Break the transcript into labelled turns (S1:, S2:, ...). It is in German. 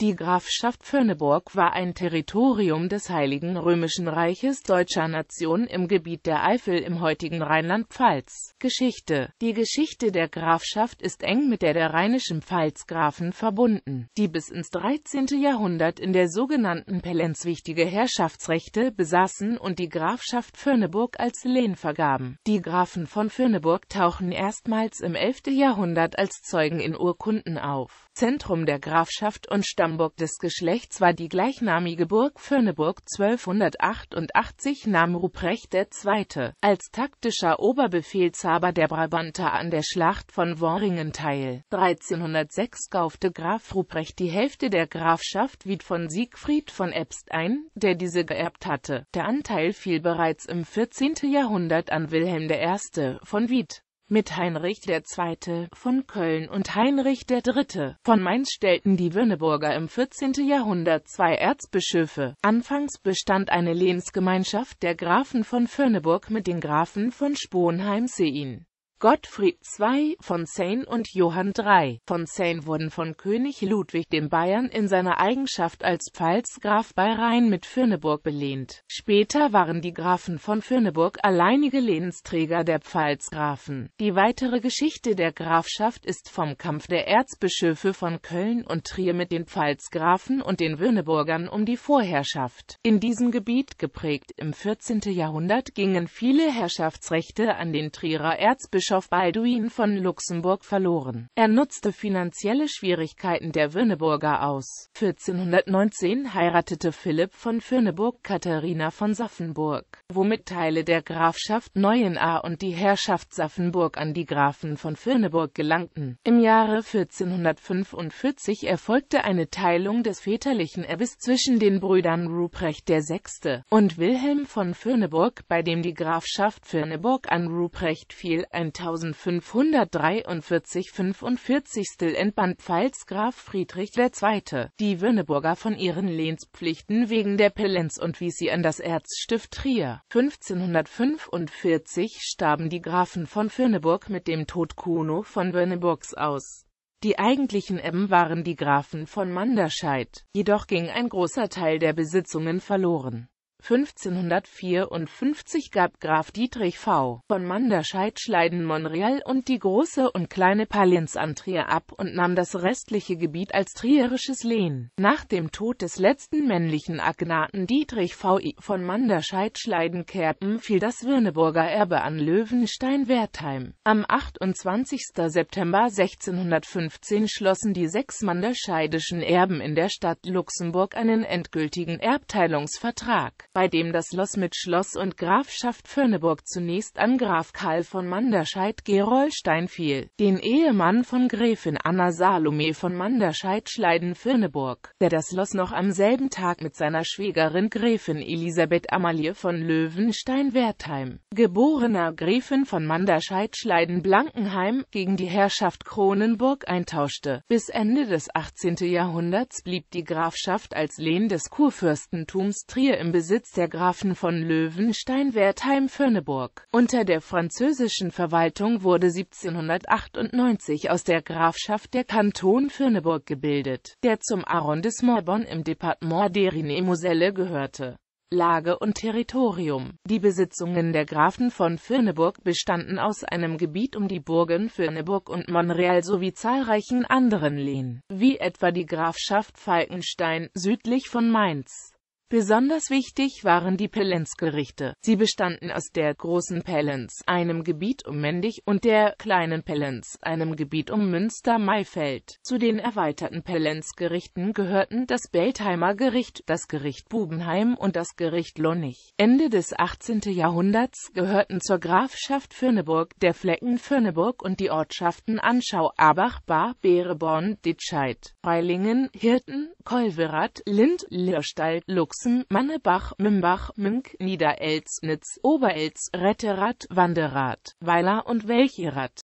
S1: Die Grafschaft Vönneburg war ein Territorium des Heiligen Römischen Reiches deutscher Nation im Gebiet der Eifel im heutigen Rheinland-Pfalz. Geschichte Die Geschichte der Grafschaft ist eng mit der der rheinischen Pfalzgrafen verbunden, die bis ins 13. Jahrhundert in der sogenannten Pellenz wichtige Herrschaftsrechte besaßen und die Grafschaft Vönneburg als Lehen vergaben. Die Grafen von Vönneburg tauchen erstmals im 11. Jahrhundert als Zeugen in Urkunden auf. Zentrum der Grafschaft und Stamm Hamburg des Geschlechts war die gleichnamige Burg Vöhneburg 1288 nahm Ruprecht II. als taktischer Oberbefehlshaber der Brabanter an der Schlacht von Worringen teil. 1306 kaufte Graf Ruprecht die Hälfte der Grafschaft Wied von Siegfried von Ebst ein, der diese geerbt hatte. Der Anteil fiel bereits im 14. Jahrhundert an Wilhelm I. von Wied. Mit Heinrich II. von Köln und Heinrich III. von Mainz stellten die Würneburger im 14. Jahrhundert zwei Erzbischöfe. Anfangs bestand eine Lehnsgemeinschaft der Grafen von Fürneburg mit den Grafen von Sponheim-Seein. Gottfried II von Sayn und Johann III von Sayn wurden von König Ludwig dem Bayern in seiner Eigenschaft als Pfalzgraf bei Rhein mit Fürneburg belehnt. Später waren die Grafen von Fürneburg alleinige Lehnsträger der Pfalzgrafen. Die weitere Geschichte der Grafschaft ist vom Kampf der Erzbischöfe von Köln und Trier mit den Pfalzgrafen und den Würneburgern um die Vorherrschaft in diesem Gebiet geprägt. Im 14. Jahrhundert gingen viele Herrschaftsrechte an den Trierer Erzbischof Bischof Balduin von Luxemburg verloren. Er nutzte finanzielle Schwierigkeiten der Würneburger aus. 1419 heiratete Philipp von Fürneburg Katharina von Saffenburg, womit Teile der Grafschaft Neuenahr und die Herrschaft Saffenburg an die Grafen von Fürneburg gelangten. Im Jahre 1445 erfolgte eine Teilung des väterlichen Erbes zwischen den Brüdern Ruprecht VI. und Wilhelm von Fürneburg, bei dem die Grafschaft Fürneburg an Ruprecht fiel, ein 3543 45. entband Pfalzgraf Friedrich II. die Würneburger von ihren Lehnspflichten wegen der Pellenz und wies sie an das Erzstift Trier. 1545 starben die Grafen von Fürneburg mit dem Tod Kuno von Würneburgs aus. Die eigentlichen Erben waren die Grafen von Manderscheid, jedoch ging ein großer Teil der Besitzungen verloren 1554 gab Graf Dietrich v. von Manderscheid Schleiden-Monreal und die Große und Kleine Pallinz an Trier ab und nahm das restliche Gebiet als trierisches Lehen. Nach dem Tod des letzten männlichen Agnaten Dietrich v.I. von Manderscheid-Schleiden-Kerpen fiel das Würneburger Erbe an Löwenstein-Wertheim. Am 28. September 1615 schlossen die sechs manderscheidischen Erben in der Stadt Luxemburg einen endgültigen Erbteilungsvertrag bei dem das Los mit Schloss und Grafschaft Förneburg zunächst an Graf Karl von Manderscheid-Gerolstein fiel, den Ehemann von Gräfin Anna Salome von Manderscheid-Schleiden-Fürneburg, der das Los noch am selben Tag mit seiner Schwägerin Gräfin Elisabeth Amalie von Löwenstein-Wertheim, geborener Gräfin von Manderscheid-Schleiden-Blankenheim, gegen die Herrschaft Kronenburg eintauschte. Bis Ende des 18. Jahrhunderts blieb die Grafschaft als Lehn des Kurfürstentums Trier im Besitz Sitz der Grafen von Löwenstein-Wertheim-Vörneburg. Unter der französischen Verwaltung wurde 1798 aus der Grafschaft der Kanton Vörneburg gebildet, der zum Arrondissement Bonn im Departement d'Erin-et-Moselle gehörte. Lage und Territorium. Die Besitzungen der Grafen von Fürneburg bestanden aus einem Gebiet um die Burgen Fürneburg und Monreal sowie zahlreichen anderen Lehen, wie etwa die Grafschaft Falkenstein, südlich von Mainz. Besonders wichtig waren die Pellenzgerichte. Sie bestanden aus der großen Pellenz, einem Gebiet um Mendig, und der kleinen Pellenz, einem Gebiet um Münster-Maifeld. Zu den erweiterten Pellenzgerichten gehörten das Beltheimer Gericht, das Gericht Bubenheim und das Gericht Lonnig. Ende des 18. Jahrhunderts gehörten zur Grafschaft Fürneburg, der Flecken Fürneburg und die Ortschaften Anschau, Abach, Bar, Beereborn, Ditscheid, Freilingen, Hirten, Kolverath, Lind, Lirstall, Luxen, Mannebach, Mimbach, Münk, Niederelznitz, Oberelz, Retterath, Wanderath, Weiler und Welcherath.